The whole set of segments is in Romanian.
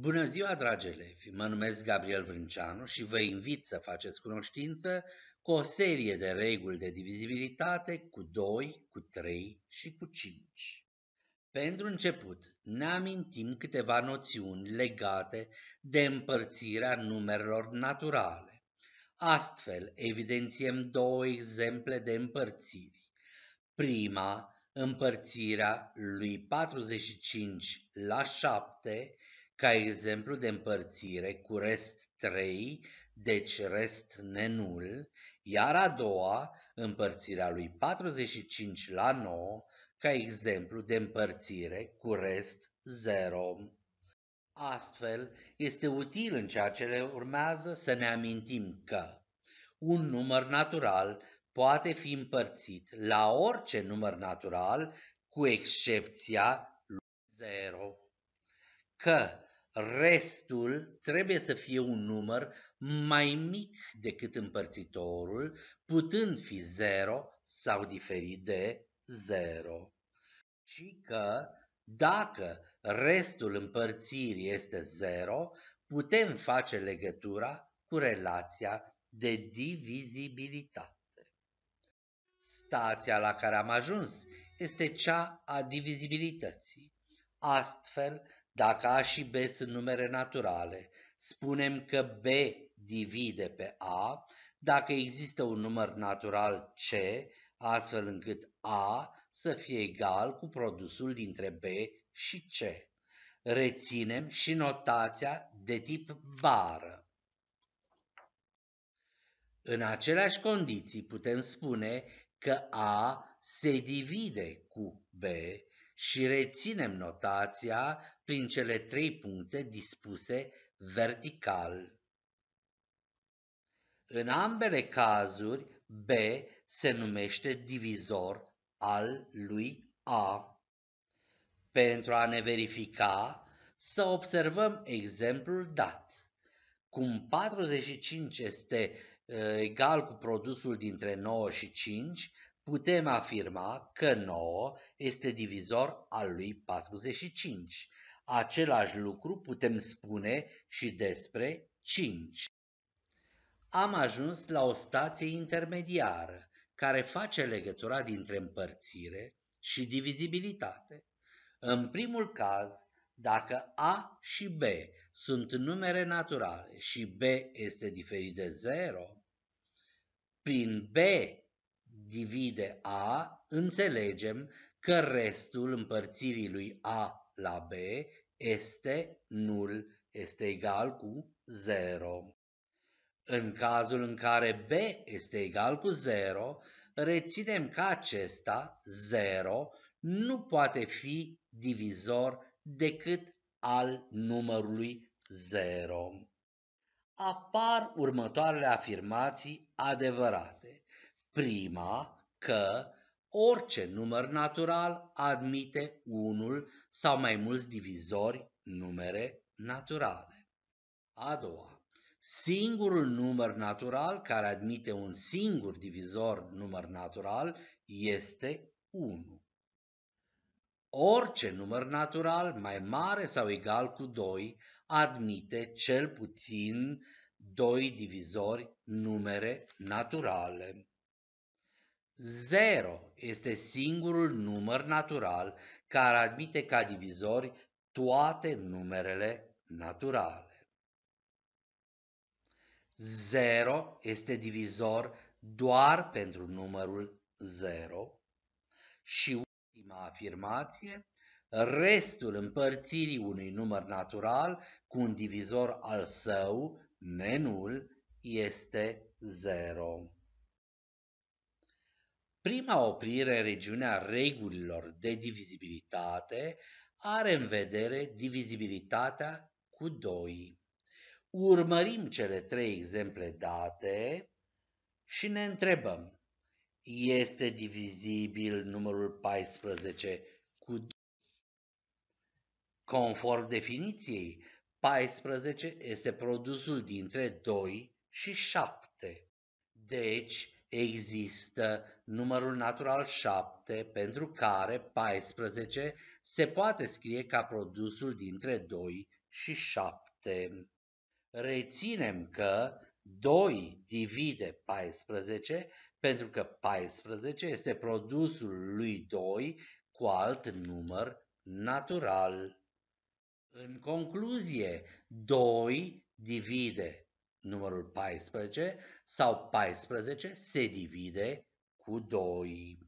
Bună ziua, dragi elevi! Mă numesc Gabriel Vrânceanu și vă invit să faceți cunoștință cu o serie de reguli de divizibilitate cu 2, cu 3 și cu 5. Pentru început, ne amintim câteva noțiuni legate de împărțirea numerelor naturale. Astfel, evidențiem două exemple de împărțiri. Prima, împărțirea lui 45 la 7 ca exemplu de împărțire cu rest 3, deci rest nenul, iar a doua, împărțirea lui 45 la 9, ca exemplu de împărțire cu rest 0. Astfel, este util în ceea ce le urmează să ne amintim că un număr natural poate fi împărțit la orice număr natural cu excepția lui 0. Că Restul trebuie să fie un număr mai mic decât împărțitorul, putând fi 0 sau diferit de 0. Și că dacă restul împărțirii este 0, putem face legătura cu relația de divizibilitate. Stația la care am ajuns este cea a divizibilității. Astfel, dacă A și B sunt numere naturale, spunem că B divide pe A dacă există un număr natural C, astfel încât A să fie egal cu produsul dintre B și C. Reținem și notația de tip vară. În aceleași condiții putem spune că A se divide cu B și reținem notația prin cele trei puncte dispuse vertical. În ambele cazuri, B se numește divizor al lui A. Pentru a ne verifica, să observăm exemplul dat. Cum 45 este ă, egal cu produsul dintre 9 și 5, putem afirma că 9 este divizor al lui 45. Același lucru putem spune și despre 5. Am ajuns la o stație intermediară care face legătura dintre împărțire și divizibilitate. În primul caz, dacă A și B sunt numere naturale și B este diferit de 0, prin B divide A înțelegem că restul împărțirii lui A la B este nul, este egal cu 0. În cazul în care B este egal cu 0, reținem că acesta, 0, nu poate fi divizor decât al numărului 0. Apar următoarele afirmații adevărate. Prima, că orice număr natural admite unul sau mai mulți divizori numere naturale. A doua, singurul număr natural care admite un singur divizor număr natural este 1. Orice număr natural mai mare sau egal cu 2 admite cel puțin 2 divizori numere naturale. 0 este singurul număr natural care admite ca divizori toate numerele naturale. 0 este divizor doar pentru numărul 0 și ultima afirmație, restul împărțirii unui număr natural cu un divizor al său, nenul, este 0. Prima oprire în regiunea regulilor de divizibilitate are în vedere divizibilitatea cu 2. Urmărim cele trei exemple date și ne întrebăm, este divizibil numărul 14 cu 2? Conform definiției, 14 este produsul dintre 2 și 7. Deci, există numărul natural 7 pentru care 14 se poate scrie ca produsul dintre 2 și 7. Reținem că 2 divide 14 pentru că 14 este produsul lui 2 cu alt număr natural. În concluzie, 2 divide Numărul 14 sau 14 se divide cu 2.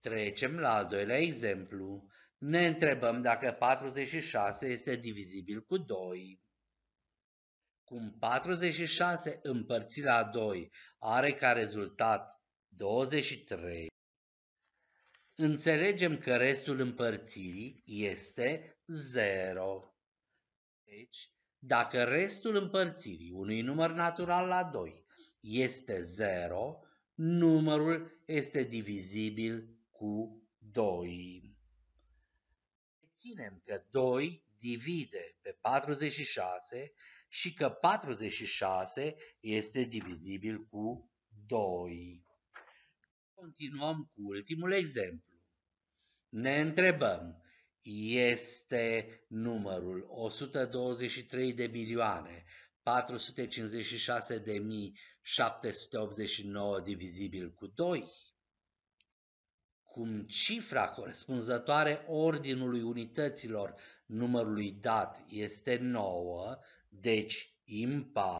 Trecem la al doilea exemplu. Ne întrebăm dacă 46 este divizibil cu 2. Cum 46 împărțit la 2 are ca rezultat 23, înțelegem că restul împărțirii este 0. Deci, dacă restul împărțirii unui număr natural la 2 este 0, numărul este divizibil cu 2. Ținem că 2 divide pe 46 și că 46 este divizibil cu 2. Continuăm cu ultimul exemplu. Ne întrebăm este numărul 123 de milioane 456 de mii 789 divizibil cu 2. Cum cifra corespunzătoare ordinului unităților numărului dat este 9, deci impar,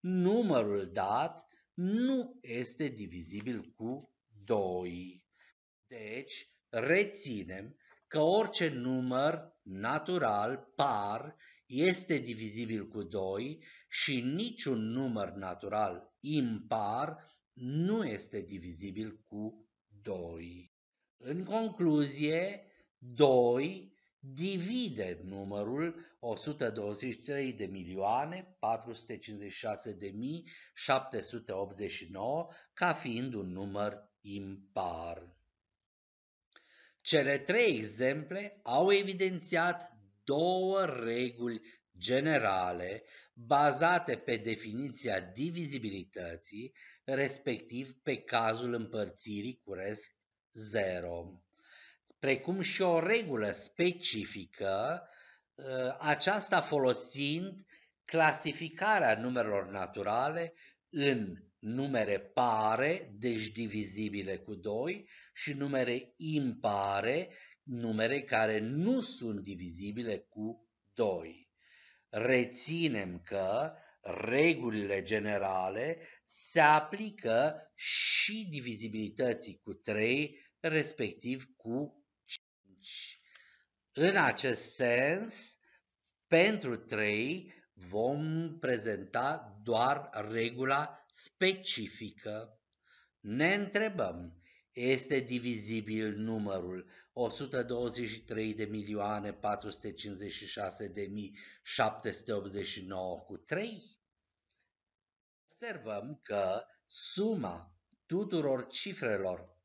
numărul dat nu este divizibil cu 2. Deci, reținem că orice număr natural, par, este divizibil cu 2 și niciun număr natural impar nu este divizibil cu 2. În concluzie, 2 divide numărul 123 de milioane 456 de mii 789 ca fiind un număr impar. Cele trei exemple au evidențiat două reguli generale bazate pe definiția divizibilității, respectiv pe cazul împărțirii cu rest 0, precum și o regulă specifică, ă, aceasta folosind clasificarea numerelor naturale în numere pare, deci divizibile cu 2, și numere impare, numere care nu sunt divizibile cu 2. Reținem că regulile generale se aplică și divizibilității cu 3, respectiv cu 5. În acest sens, pentru 3 vom prezenta doar regula specifică, ne întrebăm, este divizibil numărul 123.456.789 cu 3? Observăm că suma tuturor cifrelor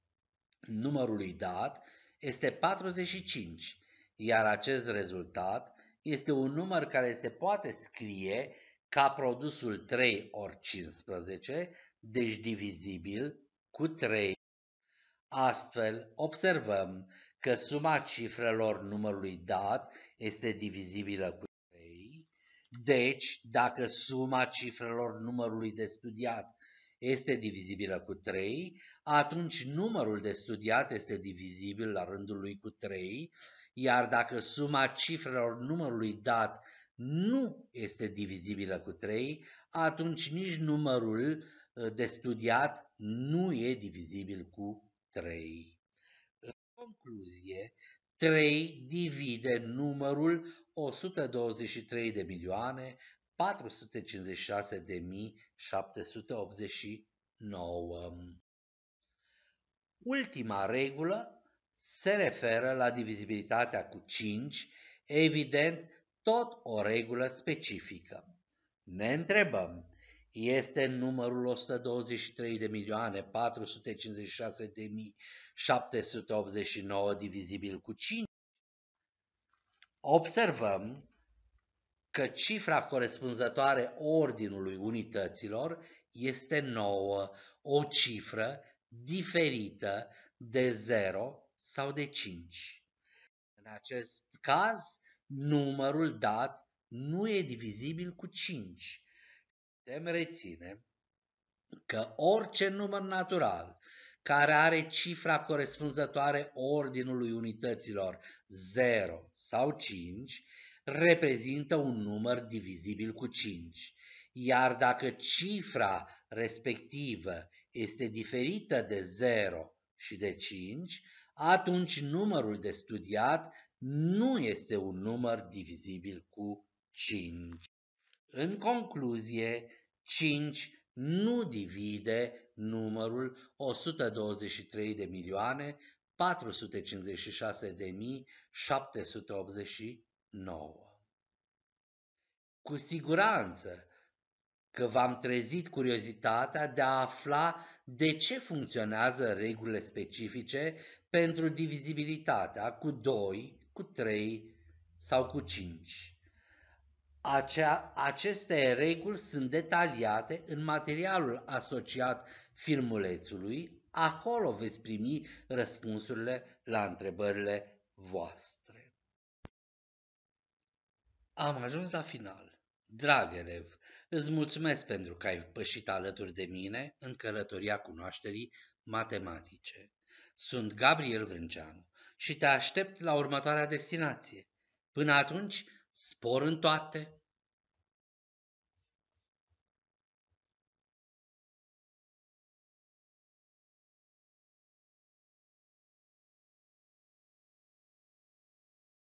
numărului dat este 45, iar acest rezultat este un număr care se poate scrie ca produsul 3 ori 15, deci divizibil cu 3. Astfel, observăm că suma cifrelor numărului dat este divizibilă cu 3, deci dacă suma cifrelor numărului de studiat este divizibilă cu 3, atunci numărul de studiat este divizibil la rândul lui cu 3, iar dacă suma cifrelor numărului dat nu este divizibilă cu 3, atunci nici numărul uh, de studiat nu e divizibil cu 3. În concluzie, 3 divide numărul 123 de milioane 456 de mii 789. Ultima regulă se referă la divizibilitatea cu 5, evident tot o regulă specifică. Ne întrebăm, este numărul 123 de milioane 456 de mii 789 divizibil cu 5? Observăm că cifra corespunzătoare ordinului unităților este nouă, o cifră diferită de 0 sau de 5. În acest caz, numărul dat nu e divizibil cu 5. Putem reține că orice număr natural care are cifra corespunzătoare ordinului unităților 0 sau 5 reprezintă un număr divizibil cu 5. Iar dacă cifra respectivă este diferită de 0 și de 5, atunci numărul de studiat nu este un număr divizibil cu 5. În concluzie, 5 nu divide numărul 123 de milioane 456 de mii 789. Cu siguranță că v-am trezit curiozitatea de a afla de ce funcționează regulile specifice pentru divizibilitatea cu 2, cu 3 sau cu 5. Acea, aceste reguli sunt detaliate în materialul asociat filmulețului, acolo veți primi răspunsurile la întrebările voastre. Am ajuns la final. Dragă Rev, îți mulțumesc pentru că ai pășit alături de mine în călătoria cunoașterii matematice. Sunt Gabriel Vrânceanu și te aștept la următoarea destinație. Până atunci, spor în toate!